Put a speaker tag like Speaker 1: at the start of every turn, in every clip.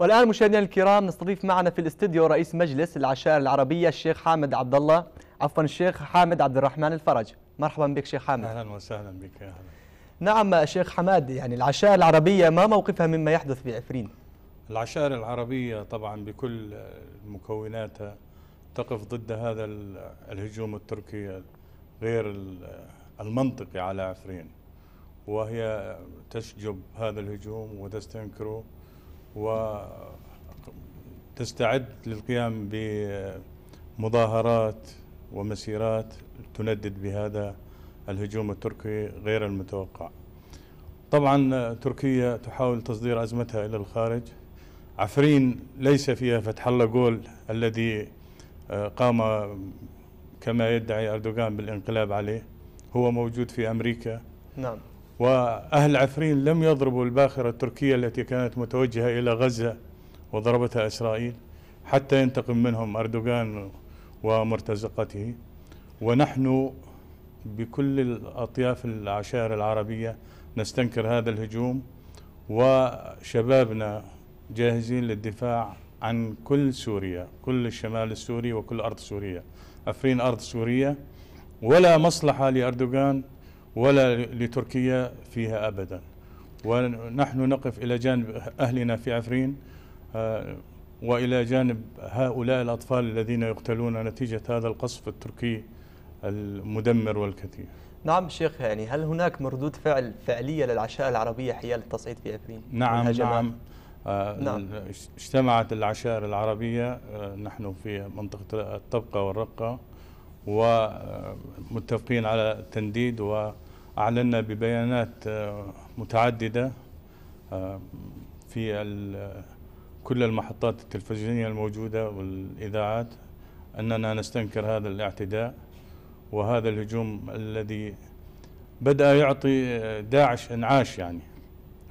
Speaker 1: والان مشاهدينا الكرام نستضيف معنا في الاستديو رئيس مجلس العشائر العربيه الشيخ حامد عبد الله عفوا الشيخ حامد عبد الرحمن الفرج مرحبا بك شيخ حامد اهلا وسهلا بك اهلا نعم شيخ حماد يعني العشائر العربيه ما موقفها مما يحدث في عفرين
Speaker 2: العشائر العربيه طبعا بكل مكوناتها تقف ضد هذا الهجوم التركي غير المنطقي على عفرين وهي تشجب هذا الهجوم وتستنكره وتستعد للقيام بمظاهرات ومسيرات تندد بهذا الهجوم التركي غير المتوقع طبعا تركيا تحاول تصدير أزمتها إلى الخارج عفرين ليس فيها فتح الله جول الذي آه، قام كما يدعي أردوغان بالانقلاب عليه هو موجود في أمريكا نعم وأهل عفرين لم يضربوا الباخرة التركية التي كانت متوجهة إلى غزة وضربتها إسرائيل حتى ينتقم منهم أردوغان ومرتزقته ونحن بكل الأطياف العشائر العربية نستنكر هذا الهجوم وشبابنا جاهزين للدفاع عن كل سوريا كل الشمال السوري وكل أرض سوريا عفرين أرض سورية ولا مصلحة لأردوغان ولا لتركيا فيها أبدا ونحن نقف إلى جانب أهلنا في عفرين آه، وإلى جانب هؤلاء الأطفال الذين يقتلون نتيجة هذا القصف التركي المدمر والكثير
Speaker 1: نعم شيخ يعني هل هناك مردود فعل فعلية للعشاء العربية حيال التصعيد في عفرين؟ نعم نعم
Speaker 2: آه، نعم اجتمعت العشائر العربية آه، نحن في منطقة الطبقة والرقة ومتفقين على التنديد و أعلنا ببيانات آه، متعددة آه، في كل المحطات التلفزيونية الموجودة والإذاعات أننا نستنكر هذا الاعتداء وهذا الهجوم الذي بدأ يعطي آه، داعش انعاش يعني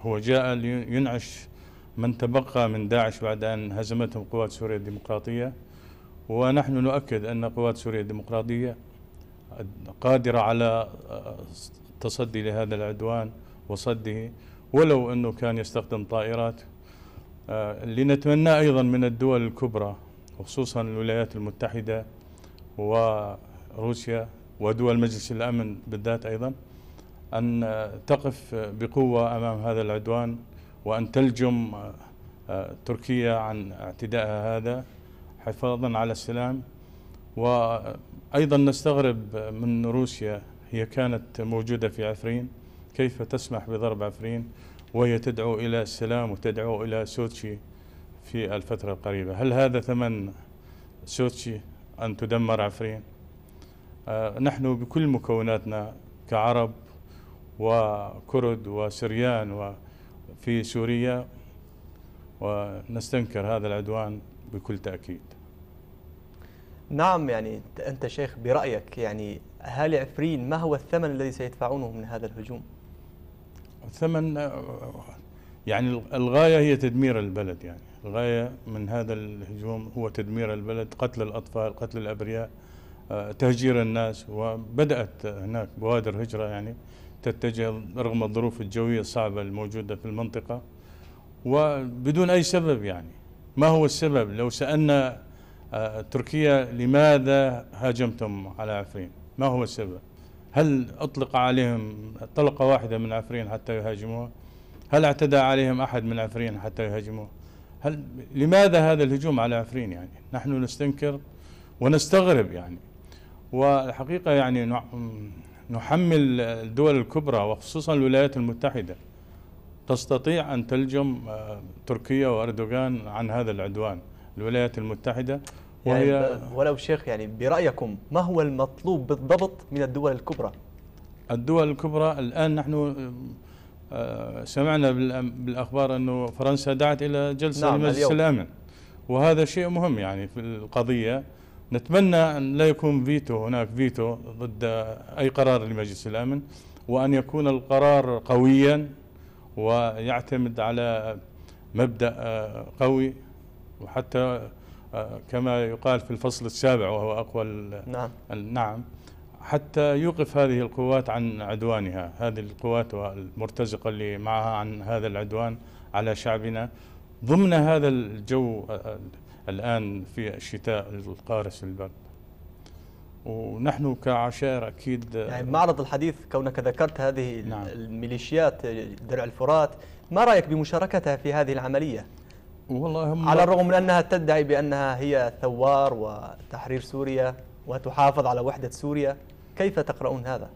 Speaker 2: هو جاء لينعش من تبقى من داعش بعد أن هزمتهم قوات سوريا الديمقراطية ونحن نؤكد أن قوات سوريا الديمقراطية قادرة على التصدي لهذا العدوان وصده ولو أنه كان يستخدم طائرات اللي آه، نتمناه أيضا من الدول الكبرى وخصوصا الولايات المتحدة وروسيا ودول مجلس الأمن بالذات أيضا أن تقف بقوة أمام هذا العدوان وأن تلجم آه، تركيا عن اعتدائها هذا حفاظا على السلام وأيضا نستغرب من روسيا هي كانت موجودة في عفرين كيف تسمح بضرب عفرين وهي تدعو إلى السلام وتدعو إلى سوتشي في الفترة القريبة هل هذا ثمن سوتشي أن تدمر عفرين آه، نحن بكل مكوناتنا كعرب وكرد وسريان وفي سوريا ونستنكر هذا العدوان بكل تأكيد
Speaker 1: نعم يعني أنت شيخ برأيك يعني هل عفرين ما هو الثمن الذي سيدفعونه من هذا الهجوم؟ الثمن
Speaker 2: يعني الغاية هي تدمير البلد يعني الغاية من هذا الهجوم هو تدمير البلد قتل الأطفال قتل الأبرياء تهجير الناس وبدأت هناك بوادر هجرة يعني تتجه رغم الظروف الجوية الصعبة الموجودة في المنطقة وبدون أي سبب يعني ما هو السبب لو سألنا آه، تركيا لماذا هاجمتم على عفرين ما هو السبب هل أطلق عليهم طلقة واحدة من عفرين حتى يهاجموه هل اعتدى عليهم أحد من عفرين حتى يهاجموه هل لماذا هذا الهجوم على عفرين يعني نحن نستنكر ونستغرب يعني والحقيقة يعني نحمل الدول الكبرى وخصوصا الولايات المتحدة تستطيع أن تلجم آه، تركيا وأردوغان عن هذا العدوان الولايات المتحدة يعني وهي
Speaker 1: ولو شيخ يعني
Speaker 2: برأيكم ما هو المطلوب بالضبط من الدول الكبرى الدول الكبرى الآن نحن آه، سمعنا بالأخبار أنه فرنسا دعت إلى جلسة نعم لمجلس الأمن وهذا شيء مهم يعني في القضية نتمنى أن لا يكون فيتو هناك فيتو ضد أي قرار لمجلس الأمن وأن يكون القرار قويا ويعتمد على مبدأ آه، قوي وحتى كما يقال في الفصل السابع وهو أقوى نعم. النعم حتى يوقف هذه القوات عن عدوانها هذه القوات المرتزقة اللي معها عن هذا العدوان على شعبنا ضمن هذا الجو الآن في الشتاء القارس البرد
Speaker 1: ونحن كعشائر أكيد يعني معرض الحديث كونك ذكرت هذه نعم. الميليشيات درع الفرات ما رأيك بمشاركتها في هذه العملية؟ والله هم على الرغم من انها تدعي بانها هي ثوار وتحرير سوريا وتحافظ على وحده سوريا كيف تقرؤون هذا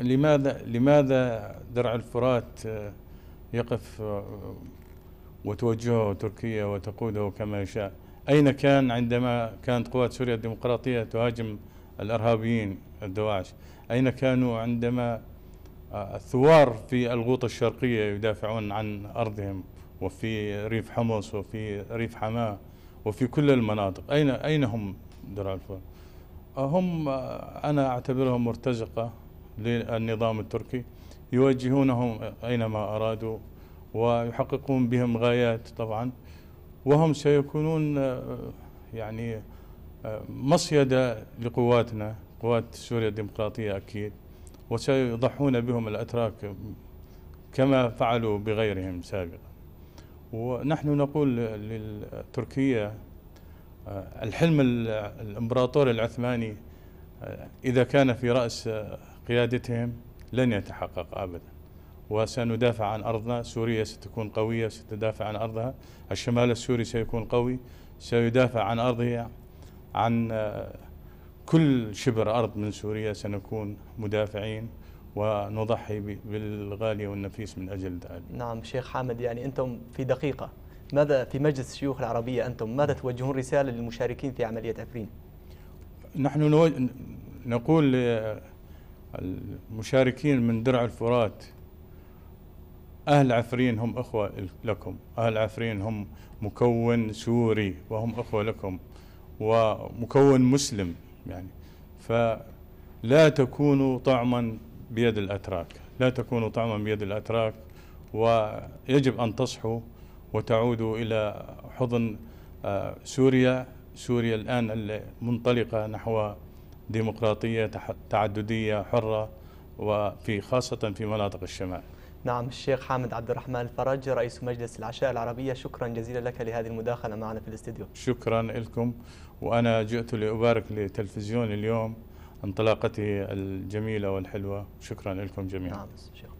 Speaker 2: لماذا لماذا درع الفرات آه، يقف آه، وتوجهه تركيا وتقوده كما يشاء أين كان عندما كانت قوات سوريا الديمقراطية تهاجم الإرهابيين الدواعش أين كانوا عندما آه، الثوار في الغوطة الشرقية يدافعون عن أرضهم وفي ريف حمص وفي ريف حماه وفي كل المناطق أين أين هم درع آه، هم آه، أنا أعتبرهم مرتزقة للنظام التركي يوجهونهم أينما أرادوا ويحققون بهم غايات طبعا وهم سيكونون آه، يعني مصيدة لقواتنا قوات سوريا الديمقراطية أكيد وسيضحون بهم الأتراك كما فعلوا بغيرهم سابقا ونحن نقول لتركيا الحلم الامبراطوري العثماني اذا كان في راس قيادتهم لن يتحقق ابدا وسندافع عن ارضنا سوريا ستكون قويه ستدافع عن ارضها الشمال السوري سيكون قوي سيدافع عن ارضه عن كل شبر ارض من سوريا سنكون مدافعين ونضحي بالغالي والنفيس من أجل ذلك
Speaker 1: نعم شيخ حامد يعني أنتم في دقيقة ماذا في مجلس الشيوخ العربية أنتم ماذا نعم. توجهون رسالة للمشاركين في عملية عفرين
Speaker 2: نحن نقول للمشاركين من درع الفرات أهل عفرين هم أخوة لكم أهل عفرين هم مكون سوري وهم أخوة لكم ومكون مسلم يعني فلا تكونوا طعما بيد الأتراك لا تكونوا طعما بيد الأتراك ويجب أن تصحوا وتعودوا إلى حضن آه، سوريا سوريا الآن المنطلقة نحو ديمقراطية تعددية حرة وفي خاصة في مناطق الشمال
Speaker 1: نعم الشيخ حامد عبد الرحمن الفرج رئيس مجلس العشاء العربية شكرا جزيلا لك لهذه المداخلة معنا في الاستديو
Speaker 2: شكرا لكم وأنا جئت لأبارك لتلفزيون اليوم انطلاقته الجميلة والحلوة شكرا لكم جميعا نعم،